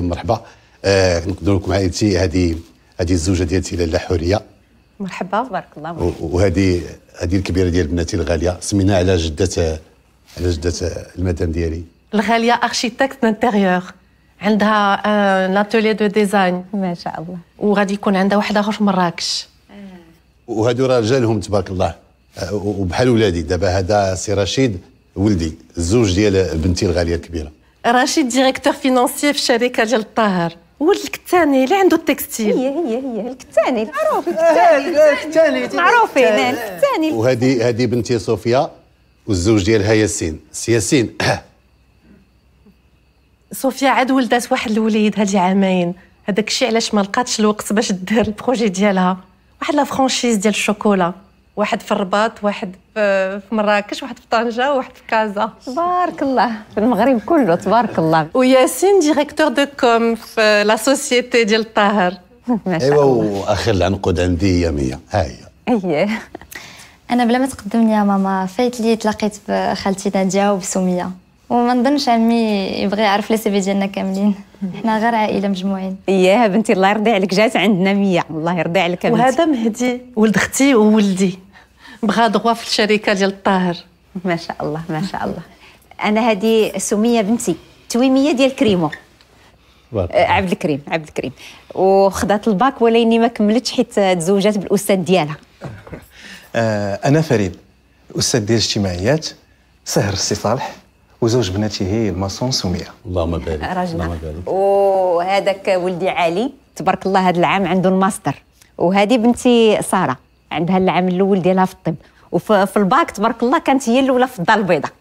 مرحبا آه نقدر لكم عائلتي هذه هذه الزوجه ديالتي لالا حوريه مرحبا بارك الله فيك وهذه هذه الكبيره ديال بناتي الغاليه سميناها على جده على جده المدام ديالي الغاليه اركيتكت انتيريور عندها آه لاتولي دو ديزاين ما شاء الله وغادي يكون عندها واحد اخر في مراكش آه. وهادو راه رجالهم تبارك الله آه، وبحال ولادي دابا هذا سي رشيد ولدي الزوج ديال بنتي الغاليه الكبيره رشيد ديريكتور فينانسيي في شركه ديال الطاهر ولد الكتاني اللي عنده التكستيل هي هي هي الكتاني معروف الكتاني معروفين الكتاني وهذه هذه بنتي صوفيا والزوج ديالها ياسين ياسين صوفيا عاد ولدات واحد الوليد هاد عامين هذاك الشيء علاش ما لقاتش الوقت باش دير البروجي ديالها واحد لا فرانشيز ديال الشوكولا واحد في الرباط واحد في مراكش واحد في طنجه واحد في كازا تبارك الله في المغرب كله تبارك الله وياسين ديريكتور دو كوم في لا سوسيتي ديال الطاهر ما شاء أيوة، الله ايوا واخر العنقود عندي هي مية ها هي اييه انا بلا ما تقدمني يا ماما فايت لي تلاقيت بخالتي ناديه وبسميه وما نظنش عمي يبغي يعرف لي سيفي ديالنا كاملين حنا غير عائله مجموعين اياه بنتي الله يرضي عليك جات عندنا مية الله يرضي عليك بنتي وهذا مهدي ولد اختي وولدي بغا دغوا في الشركه ديال الطاهر ما شاء الله ما شاء الله انا هذه سميه بنتي تويميه ديال كريمو آه، عبد الكريم عبد الكريم وخذات الباك ولكني ما كملتش حيت تزوجات بالاستاذ ديالها آه، انا فريد استاذ ديال الاجتماعيات سهر السي صالح وزوج هي الماسون سميه اللهم بارك اللهم بارك وهذاك ولدي علي تبارك الله هذا العام عنده الماستر وهذه بنتي ساره عندها العام الاول ديالها في الطب وفي الباك تبارك الله كانت هي الاولى في الدار البيضاء